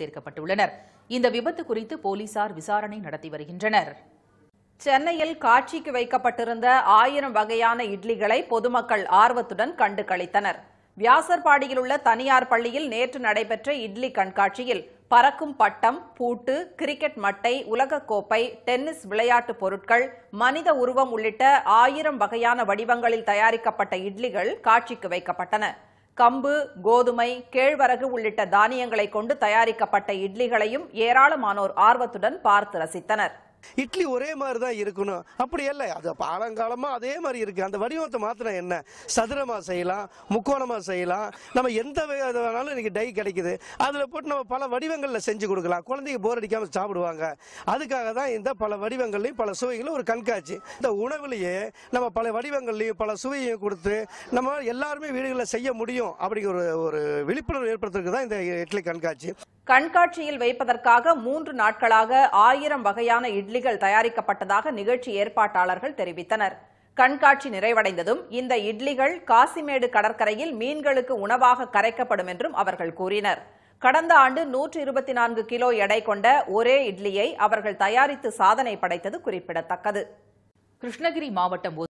சேர்க்கப்பட்டுள்ளனர் இந்த விபத்து குறித்து போலீசார் விசாரணை நடத்தி வருகின்றனர் சென்னையில் காட்சிக்கு வைக்கப்பட்டிருந்த ஆயிரம் வகையான இட்லிகளை பொதுமக்கள் ஆர்வத்துடன் கண்டு கழித்தனர் வியாசர்பாடியில் உள்ள தனியார் பள்ளியில் நேற்று நடைபெற்ற இட்லி கண்காட்சியில் பறக்கும் பட்டம் பூட்டு கிரிக்கெட் மட்டை உலகக்கோப்பை டென்னிஸ் விளையாட்டு பொருட்கள் மனித உருவம் உள்ளிட்ட ஆயிரம் வகையான வடிவங்களில் தயாரிக்கப்பட்ட இட்லிகள் காட்சிக்கு வைக்கப்பட்டன கம்பு கோதுமை கேழ்வரகு உள்ளிட்ட தானியங்களை கொண்டு தயாரிக்கப்பட்ட இட்லிகளையும் ஏராளமானோர் ஆர்வத்துடன் பார்த்து ரசித்தனர் இட்லி ஒரே மாதிரி தான் இருக்கணும் அப்படி இல்லை அது பாலங்காலமாக அதே மாதிரி இருக்குது அந்த வடிவத்தை மாத்திரம் என்ன சதுரமாக செய்யலாம் முக்கோணமாக செய்யலாம் நம்ம எந்த வேணாலும் இன்றைக்கி டை கிடைக்குது அதில் போட்டு நம்ம பல வடிவங்களில் செஞ்சு கொடுக்கலாம் குழந்தைங்க போர் அடிக்காமல் சாப்பிடுவாங்க அதுக்காக தான் இந்த பல வடிவங்கள்லையும் பல சுவைகளும் ஒரு கண்காட்சி இந்த உணவுலேயே நம்ம பல வடிவங்கள்லையும் பல சுவையும் கொடுத்து நம்ம எல்லாருமே வீடுகளில் செய்ய முடியும் அப்படிங்கிற ஒரு விழிப்புணர்வு ஏற்படுத்துறதுக்கு தான் இந்த இட்லி கண்காட்சி கண்காட்சியில் வைப்பதற்காக மூன்று நாட்களாக ஆயிரம் வகையான இட்லிகள் தயாரிக்கப்பட்டதாக நிகழ்ச்சி ஏற்பாட்டாளர்கள் தெரிவித்தனர் கண்காட்சி நிறைவடைந்ததும் இந்த இட்லிகள் காசிமேடு கடற்கரையில் மீன்களுக்கு உணவாக கரைக்கப்படும் என்றும் அவர்கள் கூறினர் கடந்த ஆண்டு நூற்று இருபத்தி நான்கு கிலோ எடை கொண்ட ஒரே இட்லியை அவர்கள் தயாரித்து சாதனை படைத்தது குறிப்பிடத்தக்கது கிருஷ்ணகிரி மாவட்டம்